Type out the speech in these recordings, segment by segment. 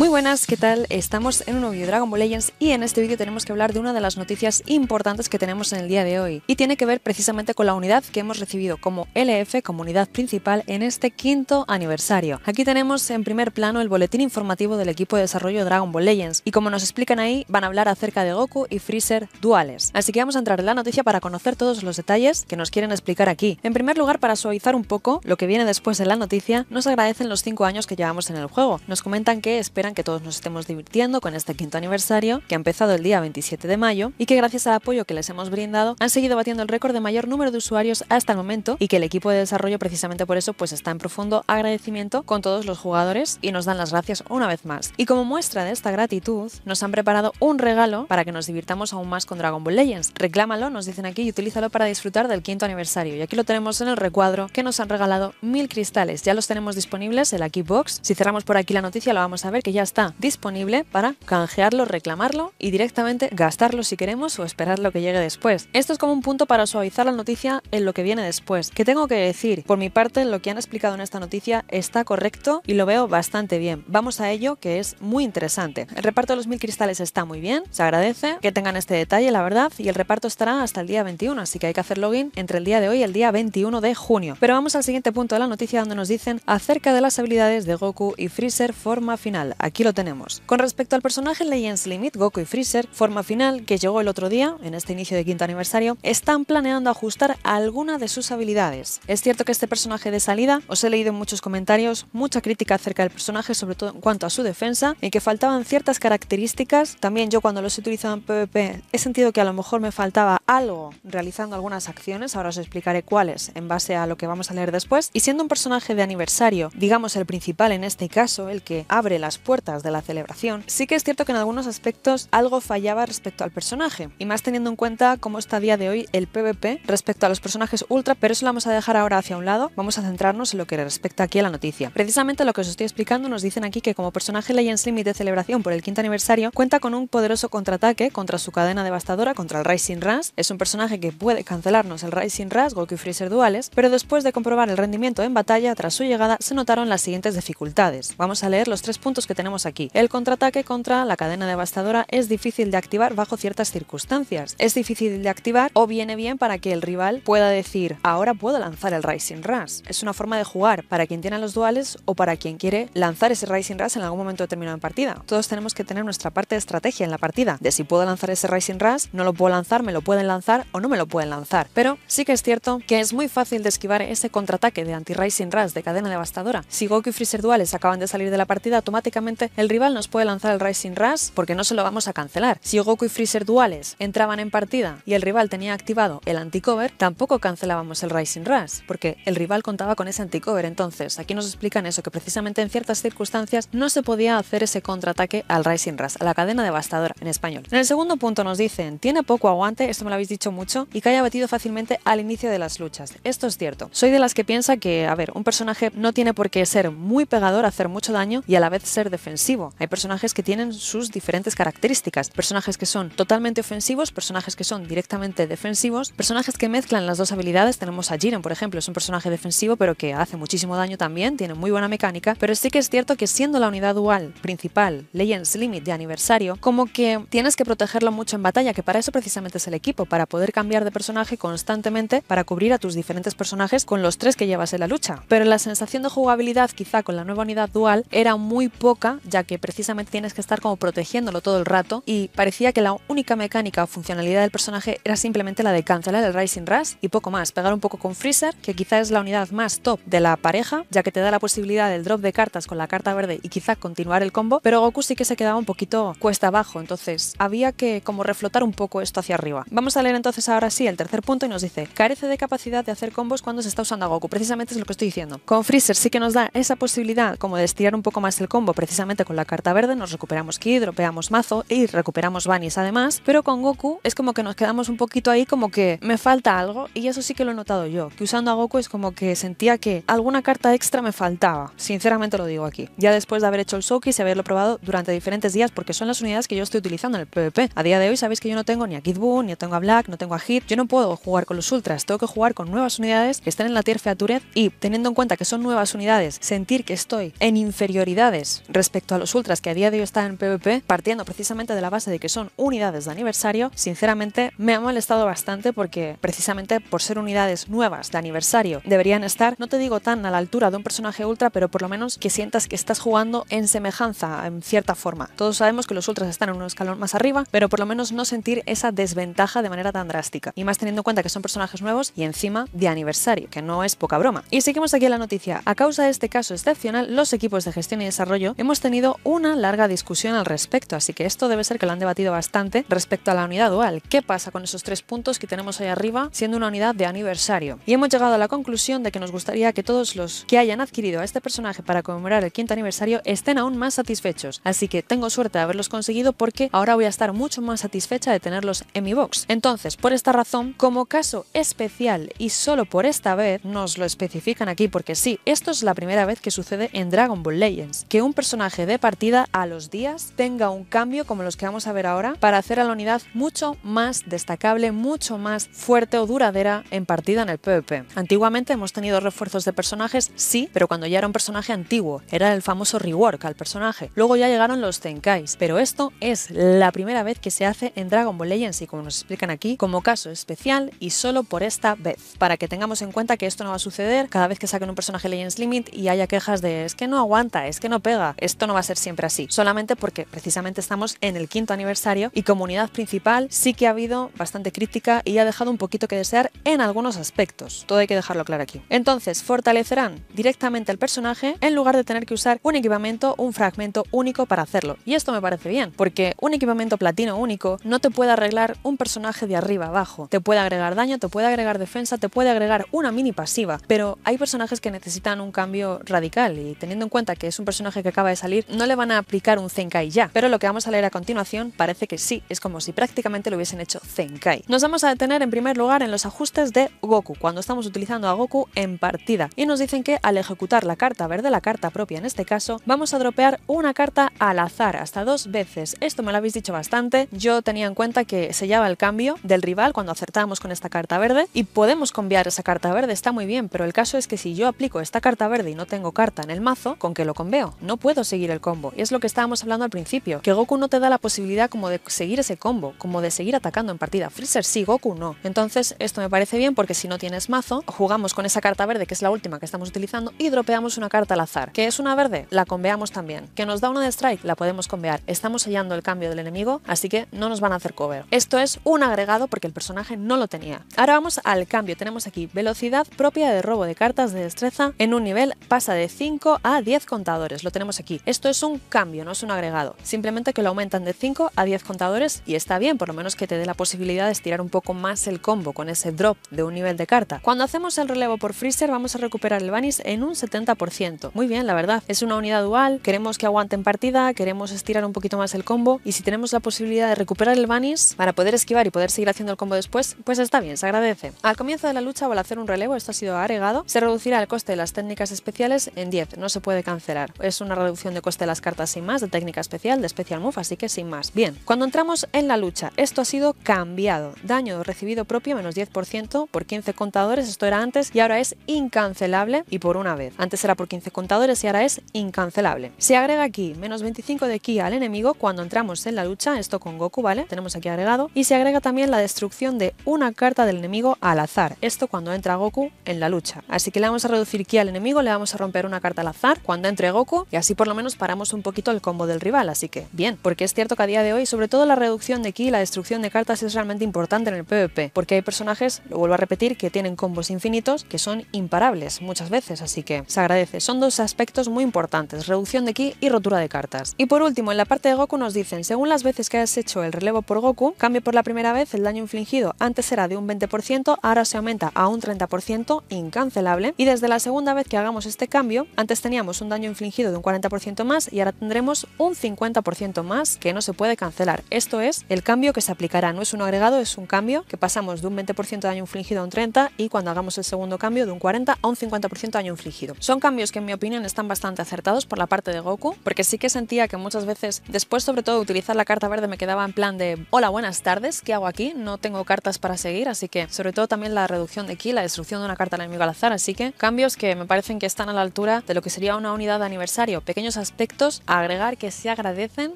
Muy buenas, ¿qué tal? Estamos en un nuevo video de Dragon Ball Legends y en este vídeo tenemos que hablar de una de las noticias importantes que tenemos en el día de hoy y tiene que ver precisamente con la unidad que hemos recibido como LF, como unidad principal, en este quinto aniversario. Aquí tenemos en primer plano el boletín informativo del equipo de desarrollo Dragon Ball Legends y como nos explican ahí, van a hablar acerca de Goku y Freezer duales. Así que vamos a entrar en la noticia para conocer todos los detalles que nos quieren explicar aquí. En primer lugar, para suavizar un poco lo que viene después de la noticia, nos agradecen los 5 años que llevamos en el juego. Nos comentan que esperan que todos nos estemos divirtiendo con este quinto aniversario, que ha empezado el día 27 de mayo, y que gracias al apoyo que les hemos brindado, han seguido batiendo el récord de mayor número de usuarios hasta el momento, y que el equipo de desarrollo precisamente por eso pues está en profundo agradecimiento con todos los jugadores y nos dan las gracias una vez más. Y como muestra de esta gratitud, nos han preparado un regalo para que nos divirtamos aún más con Dragon Ball Legends. Reclámalo, nos dicen aquí, y utilízalo para disfrutar del quinto aniversario. Y aquí lo tenemos en el recuadro que nos han regalado mil cristales. Ya los tenemos disponibles en la Keybox. Si cerramos por aquí la noticia, lo vamos a ver que ya está disponible para canjearlo, reclamarlo y directamente gastarlo si queremos o esperar lo que llegue después. Esto es como un punto para suavizar la noticia en lo que viene después. que tengo que decir? Por mi parte, lo que han explicado en esta noticia está correcto y lo veo bastante bien. Vamos a ello, que es muy interesante. El reparto de los mil cristales está muy bien, se agradece que tengan este detalle, la verdad, y el reparto estará hasta el día 21, así que hay que hacer login entre el día de hoy y el día 21 de junio. Pero vamos al siguiente punto de la noticia donde nos dicen acerca de las habilidades de Goku y Freezer forma final aquí lo tenemos. Con respecto al personaje Legends Limit, Goku y Freezer, forma final que llegó el otro día, en este inicio de quinto aniversario, están planeando ajustar alguna de sus habilidades. Es cierto que este personaje de salida, os he leído en muchos comentarios mucha crítica acerca del personaje, sobre todo en cuanto a su defensa, y que faltaban ciertas características. También yo cuando los he utilizado en PvP he sentido que a lo mejor me faltaba algo realizando algunas acciones, ahora os explicaré cuáles en base a lo que vamos a leer después. Y siendo un personaje de aniversario, digamos el principal en este caso, el que abre las puertas de la celebración, sí que es cierto que en algunos aspectos algo fallaba respecto al personaje, y más teniendo en cuenta cómo está a día de hoy el PvP respecto a los personajes ultra, pero eso lo vamos a dejar ahora hacia un lado, vamos a centrarnos en lo que respecta aquí a la noticia. Precisamente lo que os estoy explicando nos dicen aquí que como personaje Legends Limit de celebración por el quinto aniversario, cuenta con un poderoso contraataque contra su cadena devastadora, contra el Rising ras es un personaje que puede cancelarnos el Rising Ras, Goku y Freezer duales, pero después de comprobar el rendimiento en batalla tras su llegada se notaron las siguientes dificultades. Vamos a leer los tres puntos que tenemos aquí. El contraataque contra la cadena devastadora es difícil de activar bajo ciertas circunstancias. Es difícil de activar o viene bien para que el rival pueda decir, ahora puedo lanzar el Rising Rush. Es una forma de jugar para quien tiene los duales o para quien quiere lanzar ese Rising Rush en algún momento determinado en partida. Todos tenemos que tener nuestra parte de estrategia en la partida, de si puedo lanzar ese Rising Rush, no lo puedo lanzar, me lo pueden lanzar o no me lo pueden lanzar. Pero sí que es cierto que es muy fácil de esquivar ese contraataque de anti-Rising Rush de cadena devastadora. Si Goku y Freezer duales acaban de salir de la partida, automáticamente el rival nos puede lanzar el Rising Rush porque no se lo vamos a cancelar. Si Goku y Freezer duales entraban en partida y el rival tenía activado el anticover, tampoco cancelábamos el Rising Rush porque el rival contaba con ese anticover. Entonces, aquí nos explican eso, que precisamente en ciertas circunstancias no se podía hacer ese contraataque al Rising Rush, a la cadena devastadora en español. En el segundo punto nos dicen, tiene poco aguante, esto me lo habéis dicho mucho, y que haya batido fácilmente al inicio de las luchas. Esto es cierto. Soy de las que piensa que, a ver, un personaje no tiene por qué ser muy pegador, hacer mucho daño y a la vez ser de defensivo. Hay personajes que tienen sus diferentes características. Personajes que son totalmente ofensivos, personajes que son directamente defensivos, personajes que mezclan las dos habilidades. Tenemos a Jiren, por ejemplo, es un personaje defensivo pero que hace muchísimo daño también, tiene muy buena mecánica, pero sí que es cierto que siendo la unidad dual principal Legends Limit de aniversario, como que tienes que protegerlo mucho en batalla, que para eso precisamente es el equipo, para poder cambiar de personaje constantemente para cubrir a tus diferentes personajes con los tres que llevas en la lucha. Pero la sensación de jugabilidad quizá con la nueva unidad dual era muy poca ya que precisamente tienes que estar como protegiéndolo todo el rato y parecía que la única mecánica o funcionalidad del personaje era simplemente la de cancelar el Rising Rush y poco más, pegar un poco con Freezer, que quizá es la unidad más top de la pareja, ya que te da la posibilidad del drop de cartas con la carta verde y quizá continuar el combo, pero Goku sí que se quedaba un poquito cuesta abajo, entonces había que como reflotar un poco esto hacia arriba. Vamos a leer entonces ahora sí el tercer punto y nos dice, carece de capacidad de hacer combos cuando se está usando a Goku, precisamente es lo que estoy diciendo. Con Freezer sí que nos da esa posibilidad como de estirar un poco más el combo, precisamente con la carta verde nos recuperamos Kid, dropeamos mazo y recuperamos Banis además, pero con Goku es como que nos quedamos un poquito ahí como que me falta algo y eso sí que lo he notado yo, que usando a Goku es como que sentía que alguna carta extra me faltaba, sinceramente lo digo aquí. Ya después de haber hecho el Soki y haberlo probado durante diferentes días porque son las unidades que yo estoy utilizando en el PvP. A día de hoy sabéis que yo no tengo ni a Kid Buu, ni tengo a Black, no tengo a Hit, yo no puedo jugar con los Ultras, tengo que jugar con nuevas unidades que estén en la tier Featured y teniendo en cuenta que son nuevas unidades, sentir que estoy en inferioridades respecto respecto a los ultras que a día de hoy están en PvP, partiendo precisamente de la base de que son unidades de aniversario, sinceramente me ha molestado bastante porque precisamente por ser unidades nuevas de aniversario deberían estar, no te digo tan a la altura de un personaje ultra, pero por lo menos que sientas que estás jugando en semejanza, en cierta forma. Todos sabemos que los ultras están en un escalón más arriba, pero por lo menos no sentir esa desventaja de manera tan drástica. Y más teniendo en cuenta que son personajes nuevos y encima de aniversario, que no es poca broma. Y seguimos aquí a la noticia. A causa de este caso excepcional, los equipos de gestión y desarrollo hemos tenido una larga discusión al respecto, así que esto debe ser que lo han debatido bastante respecto a la unidad dual. ¿Qué pasa con esos tres puntos que tenemos ahí arriba siendo una unidad de aniversario? Y hemos llegado a la conclusión de que nos gustaría que todos los que hayan adquirido a este personaje para conmemorar el quinto aniversario estén aún más satisfechos. Así que tengo suerte de haberlos conseguido porque ahora voy a estar mucho más satisfecha de tenerlos en mi box. Entonces, por esta razón, como caso especial y solo por esta vez, nos lo especifican aquí porque sí, esto es la primera vez que sucede en Dragon Ball Legends, que un personaje de partida a los días tenga un cambio como los que vamos a ver ahora para hacer a la unidad mucho más destacable, mucho más fuerte o duradera en partida en el PvP. Antiguamente hemos tenido refuerzos de personajes, sí, pero cuando ya era un personaje antiguo, era el famoso rework al personaje. Luego ya llegaron los Zenkais, pero esto es la primera vez que se hace en Dragon Ball Legends y como nos explican aquí, como caso especial y solo por esta vez, para que tengamos en cuenta que esto no va a suceder cada vez que saquen un personaje Legends Limit y haya quejas de es que no aguanta, es que no pega, es no va a ser siempre así, solamente porque precisamente estamos en el quinto aniversario y comunidad principal sí que ha habido bastante crítica y ha dejado un poquito que desear en algunos aspectos. Todo hay que dejarlo claro aquí. Entonces, fortalecerán directamente al personaje en lugar de tener que usar un equipamiento, un fragmento único para hacerlo. Y esto me parece bien, porque un equipamiento platino único no te puede arreglar un personaje de arriba abajo. Te puede agregar daño, te puede agregar defensa, te puede agregar una mini pasiva, pero hay personajes que necesitan un cambio radical y teniendo en cuenta que es un personaje que acaba de salir, no le van a aplicar un Zenkai ya, pero lo que vamos a leer a continuación parece que sí, es como si prácticamente lo hubiesen hecho Zenkai. Nos vamos a detener en primer lugar en los ajustes de Goku, cuando estamos utilizando a Goku en partida, y nos dicen que al ejecutar la carta verde, la carta propia en este caso, vamos a dropear una carta al azar, hasta dos veces. Esto me lo habéis dicho bastante, yo tenía en cuenta que sellaba el cambio del rival cuando acertábamos con esta carta verde, y podemos cambiar esa carta verde, está muy bien, pero el caso es que si yo aplico esta carta verde y no tengo carta en el mazo, ¿con qué lo conveo? No puedo seguir el combo. Y es lo que estábamos hablando al principio, que Goku no te da la posibilidad como de seguir ese combo, como de seguir atacando en partida. Freezer sí, Goku no. Entonces, esto me parece bien porque si no tienes mazo, jugamos con esa carta verde, que es la última que estamos utilizando, y dropeamos una carta al azar. que es una verde? La conveamos también. ¿Que nos da una de strike? La podemos convear. Estamos sellando el cambio del enemigo, así que no nos van a hacer cover. Esto es un agregado porque el personaje no lo tenía. Ahora vamos al cambio. Tenemos aquí velocidad propia de robo de cartas de destreza en un nivel pasa de 5 a 10 contadores. Lo tenemos aquí esto es un cambio, no es un agregado. Simplemente que lo aumentan de 5 a 10 contadores y está bien, por lo menos que te dé la posibilidad de estirar un poco más el combo con ese drop de un nivel de carta. Cuando hacemos el relevo por Freezer vamos a recuperar el banis en un 70%. Muy bien, la verdad. Es una unidad dual, queremos que aguante en partida, queremos estirar un poquito más el combo y si tenemos la posibilidad de recuperar el banis para poder esquivar y poder seguir haciendo el combo después, pues está bien, se agradece. Al comienzo de la lucha o al hacer un relevo, esto ha sido agregado, se reducirá el coste de las técnicas especiales en 10, no se puede cancelar. Es una reducción de coste las cartas sin más, de técnica especial, de Special Move, así que sin más. Bien, cuando entramos en la lucha, esto ha sido cambiado. Daño recibido propio menos 10% por 15 contadores, esto era antes y ahora es incancelable y por una vez. Antes era por 15 contadores y ahora es incancelable. Se agrega aquí menos 25 de ki al enemigo cuando entramos en la lucha, esto con Goku, ¿vale? Tenemos aquí agregado. Y se agrega también la destrucción de una carta del enemigo al azar, esto cuando entra Goku en la lucha. Así que le vamos a reducir ki al enemigo, le vamos a romper una carta al azar cuando entre Goku y así por lo nos paramos un poquito el combo del rival, así que bien, porque es cierto que a día de hoy, sobre todo la reducción de ki y la destrucción de cartas es realmente importante en el PvP, porque hay personajes, lo vuelvo a repetir, que tienen combos infinitos que son imparables muchas veces, así que se agradece. Son dos aspectos muy importantes, reducción de ki y rotura de cartas. Y por último, en la parte de Goku nos dicen, según las veces que has hecho el relevo por Goku, cambio por la primera vez el daño infligido, antes era de un 20%, ahora se aumenta a un 30% incancelable, y desde la segunda vez que hagamos este cambio, antes teníamos un daño infligido de un 40% más y ahora tendremos un 50% más que no se puede cancelar. Esto es el cambio que se aplicará, no es un agregado, es un cambio que pasamos de un 20% de daño infligido a un 30% y cuando hagamos el segundo cambio de un 40% a un 50% de daño infligido. Son cambios que en mi opinión están bastante acertados por la parte de Goku, porque sí que sentía que muchas veces, después sobre todo de utilizar la carta verde, me quedaba en plan de hola, buenas tardes, ¿qué hago aquí? No tengo cartas para seguir, así que sobre todo también la reducción de ki, la destrucción de una carta al enemigo al azar, así que cambios que me parecen que están a la altura de lo que sería una unidad de aniversario, pequeños aspectos a agregar que se agradecen,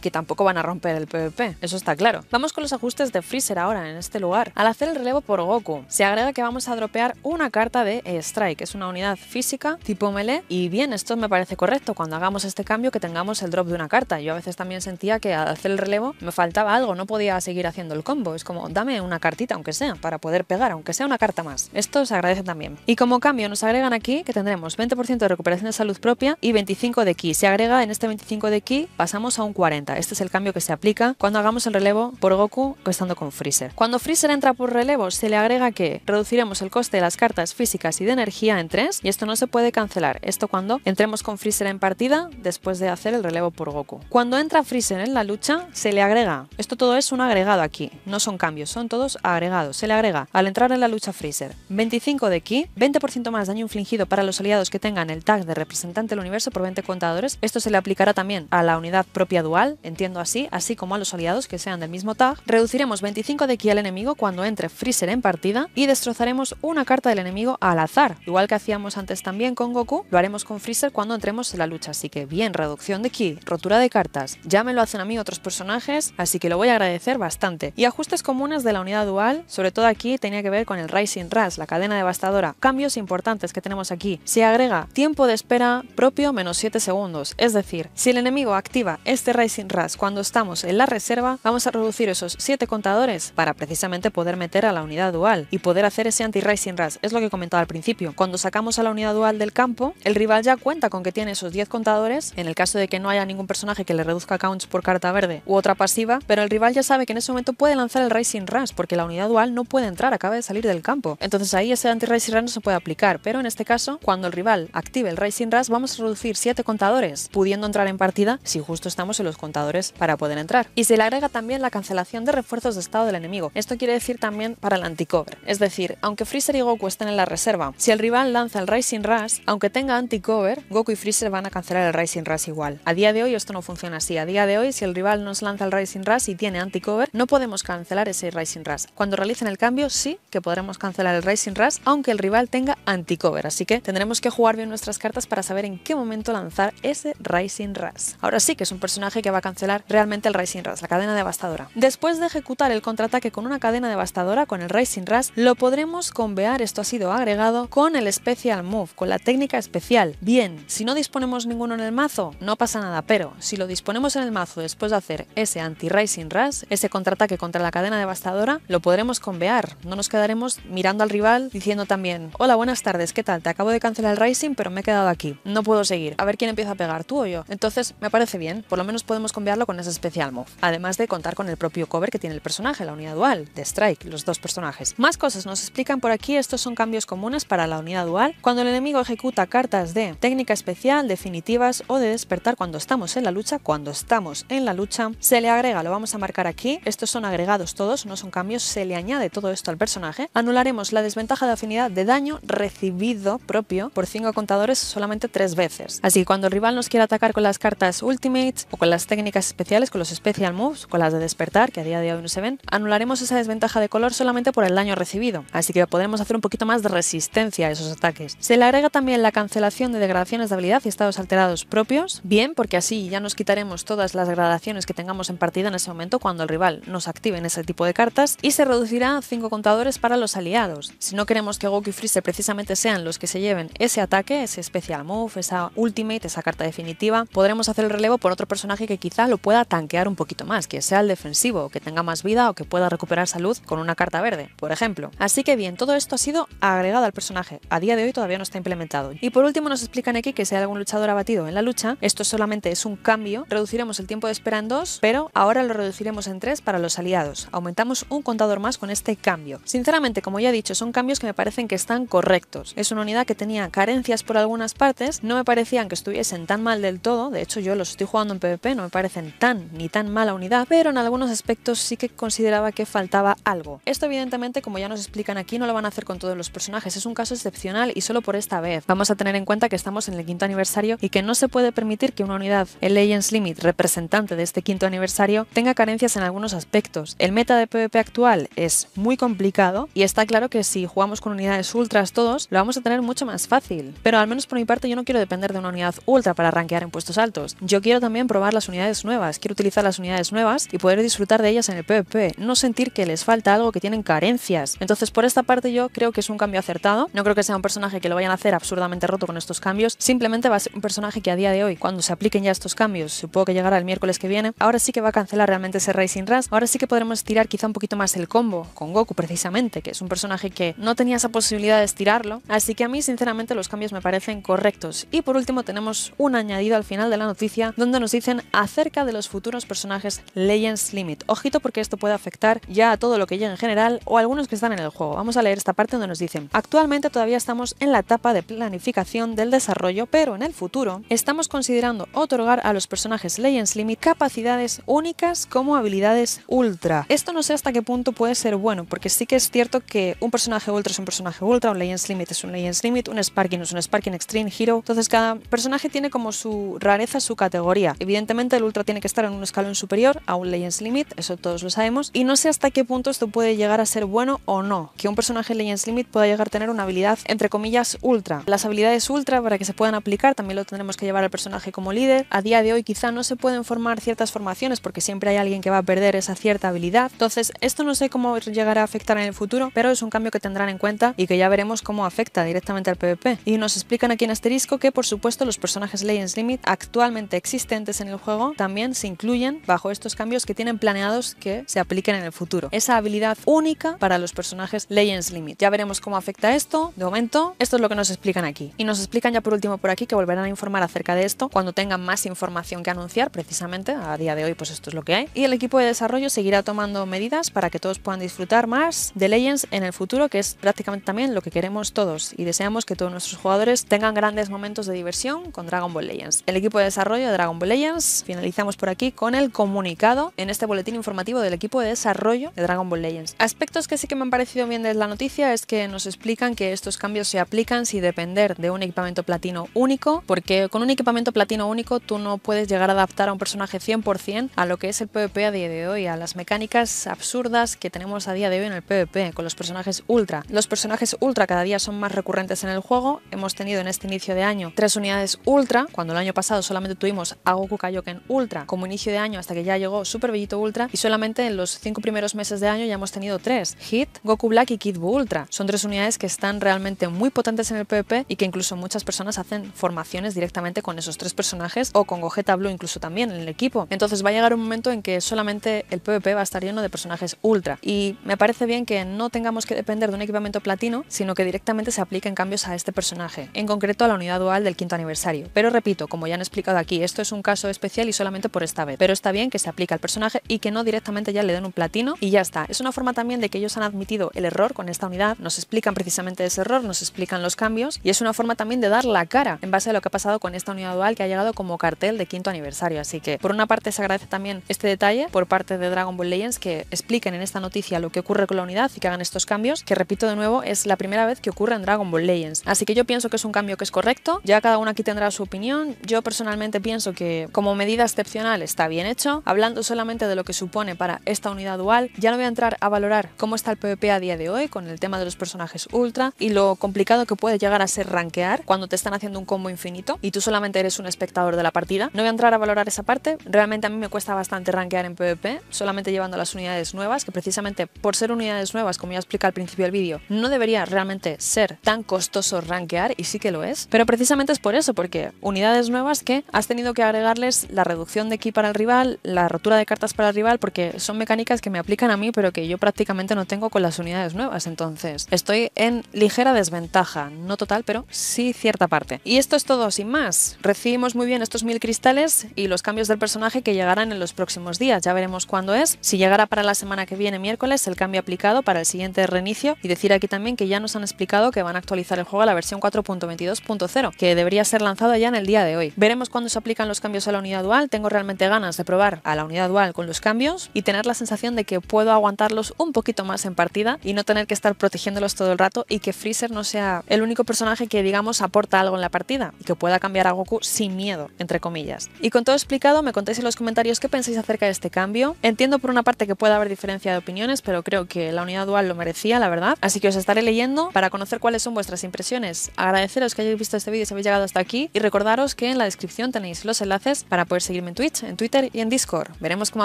que tampoco van a romper el PvP, eso está claro. Vamos con los ajustes de Freezer ahora, en este lugar. Al hacer el relevo por Goku, se agrega que vamos a dropear una carta de Strike, es una unidad física tipo melee, y bien, esto me parece correcto, cuando hagamos este cambio que tengamos el drop de una carta. Yo a veces también sentía que al hacer el relevo me faltaba algo, no podía seguir haciendo el combo, es como, dame una cartita aunque sea, para poder pegar, aunque sea una carta más. Esto se agradece también. Y como cambio nos agregan aquí que tendremos 20% de recuperación de salud propia y 25 de ki. Se agrega en este 25 de ki pasamos a un 40. Este es el cambio que se aplica cuando hagamos el relevo por Goku estando con Freezer. Cuando Freezer entra por relevo, se le agrega que reduciremos el coste de las cartas físicas y de energía en 3 y esto no se puede cancelar. Esto cuando entremos con Freezer en partida después de hacer el relevo por Goku. Cuando entra Freezer en la lucha, se le agrega. Esto todo es un agregado aquí, no son cambios, son todos agregados. Se le agrega al entrar en la lucha Freezer 25 de ki, 20% más daño infligido para los aliados que tengan el tag de representante del universo por 20 contadores. Esto se le aplicará también a la unidad propia dual, entiendo así, así como a los aliados que sean del mismo tag. Reduciremos 25 de ki al enemigo cuando entre Freezer en partida y destrozaremos una carta del enemigo al azar. Igual que hacíamos antes también con Goku, lo haremos con Freezer cuando entremos en la lucha. Así que bien, reducción de ki, rotura de cartas. Ya me lo hacen a mí otros personajes, así que lo voy a agradecer bastante. Y ajustes comunes de la unidad dual, sobre todo aquí tenía que ver con el Rising Rush, la cadena devastadora. Cambios importantes que tenemos aquí. Se agrega tiempo de espera propio menos 7 segundos es decir, si el enemigo activa este Rising Rush cuando estamos en la reserva, vamos a reducir esos 7 contadores para precisamente poder meter a la unidad dual y poder hacer ese anti-Rising Rush. Es lo que comentaba al principio. Cuando sacamos a la unidad dual del campo, el rival ya cuenta con que tiene esos 10 contadores, en el caso de que no haya ningún personaje que le reduzca counts por carta verde u otra pasiva, pero el rival ya sabe que en ese momento puede lanzar el Rising Rush porque la unidad dual no puede entrar, acaba de salir del campo. Entonces ahí ese anti-Rising Rush no se puede aplicar, pero en este caso, cuando el rival active el Rising Rush, vamos a reducir 7 contadores pudiendo entrar en partida si justo estamos en los contadores para poder entrar. Y se le agrega también la cancelación de refuerzos de estado del enemigo. Esto quiere decir también para el anticover. Es decir, aunque Freezer y Goku estén en la reserva, si el rival lanza el Rising Rush, aunque tenga anticover, Goku y Freezer van a cancelar el Rising Rush igual. A día de hoy esto no funciona así. A día de hoy, si el rival nos lanza el Rising Rush y tiene anticover, no podemos cancelar ese Rising Rush. Cuando realicen el cambio, sí que podremos cancelar el Rising Rush, aunque el rival tenga anticover. Así que tendremos que jugar bien nuestras cartas para saber en qué momento lanzar ese Rising Ras. Ahora sí que es un personaje que va a cancelar realmente el Rising Ras, la cadena devastadora. Después de ejecutar el contraataque con una cadena devastadora con el Rising Ras, lo podremos convear, esto ha sido agregado, con el Special Move, con la técnica especial. Bien, si no disponemos ninguno en el mazo, no pasa nada, pero si lo disponemos en el mazo después de hacer ese anti-Rising Ras, ese contraataque contra la cadena devastadora, lo podremos convear. No nos quedaremos mirando al rival diciendo también, hola, buenas tardes, ¿qué tal? Te acabo de cancelar el Rising, pero me he quedado aquí. No puedo seguir. A ver quién empieza a pegar tuyo. Entonces, me parece bien, por lo menos podemos cambiarlo con ese especial move, además de contar con el propio cover que tiene el personaje, la unidad dual, de Strike, los dos personajes. Más cosas nos explican por aquí, estos son cambios comunes para la unidad dual, cuando el enemigo ejecuta cartas de técnica especial, definitivas o de despertar cuando estamos en la lucha, cuando estamos en la lucha, se le agrega, lo vamos a marcar aquí, estos son agregados todos, no son cambios, se le añade todo esto al personaje, anularemos la desventaja de afinidad de daño recibido propio por 5 contadores solamente 3 veces. Así que cuando el rival nos atacar con las cartas Ultimate o con las técnicas especiales, con los Special Moves, con las de despertar, que a día de hoy no se ven, anularemos esa desventaja de color solamente por el daño recibido, así que podemos hacer un poquito más de resistencia a esos ataques. Se le agrega también la cancelación de degradaciones de habilidad y estados alterados propios, bien, porque así ya nos quitaremos todas las degradaciones que tengamos en partida en ese momento cuando el rival nos active en ese tipo de cartas, y se reducirá a 5 contadores para los aliados. Si no queremos que Goku y Freezer precisamente sean los que se lleven ese ataque, ese Special Move, esa Ultimate, esa carta definitiva, podremos hacer el relevo por otro personaje que quizá lo pueda tanquear un poquito más, que sea el defensivo, que tenga más vida o que pueda recuperar salud con una carta verde, por ejemplo. Así que bien, todo esto ha sido agregado al personaje. A día de hoy todavía no está implementado. Y por último nos explican aquí que si hay algún luchador abatido en la lucha, esto solamente es un cambio, reduciremos el tiempo de espera en dos, pero ahora lo reduciremos en tres para los aliados. Aumentamos un contador más con este cambio. Sinceramente, como ya he dicho, son cambios que me parecen que están correctos. Es una unidad que tenía carencias por algunas partes, no me parecían que estuviesen tan mal del todo, de hecho yo los estoy jugando en PvP, no me parecen tan ni tan mala unidad, pero en algunos aspectos sí que consideraba que faltaba algo. Esto evidentemente, como ya nos explican aquí, no lo van a hacer con todos los personajes, es un caso excepcional y solo por esta vez. Vamos a tener en cuenta que estamos en el quinto aniversario y que no se puede permitir que una unidad, el Legends Limit, representante de este quinto aniversario, tenga carencias en algunos aspectos. El meta de PvP actual es muy complicado y está claro que si jugamos con unidades ultras todos, lo vamos a tener mucho más fácil. Pero al menos por mi parte yo no quiero depender de una unidad ultra para arrancar quedar en puestos altos. Yo quiero también probar las unidades nuevas, quiero utilizar las unidades nuevas y poder disfrutar de ellas en el PvP, no sentir que les falta algo que tienen carencias. Entonces, por esta parte yo creo que es un cambio acertado, no creo que sea un personaje que lo vayan a hacer absurdamente roto con estos cambios, simplemente va a ser un personaje que a día de hoy, cuando se apliquen ya estos cambios, supongo que llegará el miércoles que viene, ahora sí que va a cancelar realmente ese Racing Rush, ahora sí que podremos tirar quizá un poquito más el combo con Goku precisamente, que es un personaje que no tenía esa posibilidad de estirarlo, así que a mí sinceramente los cambios me parecen correctos. Y por último tenemos un año añadido al final de la noticia donde nos dicen acerca de los futuros personajes Legends Limit. Ojito porque esto puede afectar ya a todo lo que llega en general o algunos que están en el juego. Vamos a leer esta parte donde nos dicen, actualmente todavía estamos en la etapa de planificación del desarrollo, pero en el futuro estamos considerando otorgar a los personajes Legends Limit capacidades únicas como habilidades ultra. Esto no sé hasta qué punto puede ser bueno, porque sí que es cierto que un personaje ultra es un personaje ultra, un Legends Limit es un Legends Limit, un Sparking es un Sparking Extreme Hero, entonces cada personaje tiene como su rareza, su categoría. Evidentemente el Ultra tiene que estar en un escalón superior a un Legends Limit, eso todos lo sabemos, y no sé hasta qué punto esto puede llegar a ser bueno o no, que un personaje Legends Limit pueda llegar a tener una habilidad entre comillas ultra. Las habilidades ultra para que se puedan aplicar también lo tendremos que llevar al personaje como líder. A día de hoy quizá no se pueden formar ciertas formaciones porque siempre hay alguien que va a perder esa cierta habilidad, entonces esto no sé cómo llegará a afectar en el futuro, pero es un cambio que tendrán en cuenta y que ya veremos cómo afecta directamente al PvP. Y nos explican aquí en asterisco que por supuesto los personajes Legends Limit actualmente existentes en el juego también se incluyen bajo estos cambios que tienen planeados que se apliquen en el futuro. Esa habilidad única para los personajes Legends Limit. Ya veremos cómo afecta esto. De momento, esto es lo que nos explican aquí. Y nos explican ya por último por aquí que volverán a informar acerca de esto cuando tengan más información que anunciar, precisamente. A día de hoy, pues esto es lo que hay. Y el equipo de desarrollo seguirá tomando medidas para que todos puedan disfrutar más de Legends en el futuro, que es prácticamente también lo que queremos todos. Y deseamos que todos nuestros jugadores tengan grandes momentos de diversión con Dragon Ball Legends el equipo de desarrollo de Dragon Ball Legends. Finalizamos por aquí con el comunicado en este boletín informativo del equipo de desarrollo de Dragon Ball Legends. Aspectos que sí que me han parecido bien de la noticia es que nos explican que estos cambios se aplican sin depender de un equipamiento platino único, porque con un equipamiento platino único tú no puedes llegar a adaptar a un personaje 100% a lo que es el PvP a día de hoy, a las mecánicas absurdas que tenemos a día de hoy en el PvP con los personajes ultra. Los personajes ultra cada día son más recurrentes en el juego. Hemos tenido en este inicio de año tres unidades ultra, el año pasado solamente tuvimos a Goku Kaioken Ultra como inicio de año hasta que ya llegó Super Bellito Ultra y solamente en los cinco primeros meses de año ya hemos tenido tres, Hit, Goku Black y Kid Buu Ultra. Son tres unidades que están realmente muy potentes en el PvP y que incluso muchas personas hacen formaciones directamente con esos tres personajes o con Gogeta Blue incluso también en el equipo. Entonces va a llegar un momento en que solamente el PvP va a estar lleno de personajes Ultra y me parece bien que no tengamos que depender de un equipamiento platino, sino que directamente se apliquen cambios a este personaje, en concreto a la unidad dual del quinto aniversario. Pero repito, como ya han explicado aquí, esto es un caso especial y solamente por esta vez, pero está bien que se aplique al personaje y que no directamente ya le den un platino y ya está. Es una forma también de que ellos han admitido el error con esta unidad, nos explican precisamente ese error, nos explican los cambios y es una forma también de dar la cara en base a lo que ha pasado con esta unidad dual que ha llegado como cartel de quinto aniversario. Así que por una parte se agradece también este detalle por parte de Dragon Ball Legends que expliquen en esta noticia lo que ocurre con la unidad y que hagan estos cambios, que repito de nuevo, es la primera vez que ocurre en Dragon Ball Legends. Así que yo pienso que es un cambio que es correcto, ya cada uno aquí tendrá su opinión, yo personalmente pienso que como medida excepcional está bien hecho. Hablando solamente de lo que supone para esta unidad dual, ya no voy a entrar a valorar cómo está el PvP a día de hoy con el tema de los personajes ultra y lo complicado que puede llegar a ser rankear cuando te están haciendo un combo infinito y tú solamente eres un espectador de la partida. No voy a entrar a valorar esa parte, realmente a mí me cuesta bastante rankear en PvP, solamente llevando las unidades nuevas, que precisamente por ser unidades nuevas, como ya explica al principio del vídeo, no debería realmente ser tan costoso rankear y sí que lo es, pero precisamente es por eso, porque unidades nuevas que has tenido que agregarles la reducción de ki para el rival, la rotura de cartas para el rival, porque son mecánicas que me aplican a mí, pero que yo prácticamente no tengo con las unidades nuevas. Entonces, estoy en ligera desventaja, no total, pero sí cierta parte. Y esto es todo, sin más. Recibimos muy bien estos mil cristales y los cambios del personaje que llegarán en los próximos días. Ya veremos cuándo es. Si llegará para la semana que viene, miércoles, el cambio aplicado para el siguiente reinicio. Y decir aquí también que ya nos han explicado que van a actualizar el juego a la versión 4.22.0, que debería ser lanzado ya en el día de hoy. Veremos cuándo se aplican los cambios a la unidad dual. Tengo realmente ganas de probar a la unidad dual con los cambios y tener la sensación de que puedo aguantarlos un poquito más en partida y no tener que estar protegiéndolos todo el rato y que Freezer no sea el único personaje que, digamos, aporta algo en la partida y que pueda cambiar a Goku sin miedo, entre comillas. Y con todo explicado, me contéis en los comentarios qué pensáis acerca de este cambio. Entiendo por una parte que puede haber diferencia de opiniones, pero creo que la unidad dual lo merecía, la verdad. Así que os estaré leyendo para conocer cuáles son vuestras impresiones. Agradeceros que hayáis visto este vídeo y si habéis llegado hasta aquí y recordaros que en la descripción tenéis los enlaces para poder seguirme en Twitch, en Twitter y en Discord. Veremos cómo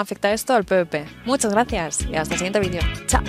afecta esto al PvP. Muchas gracias y hasta el siguiente vídeo. ¡Chao!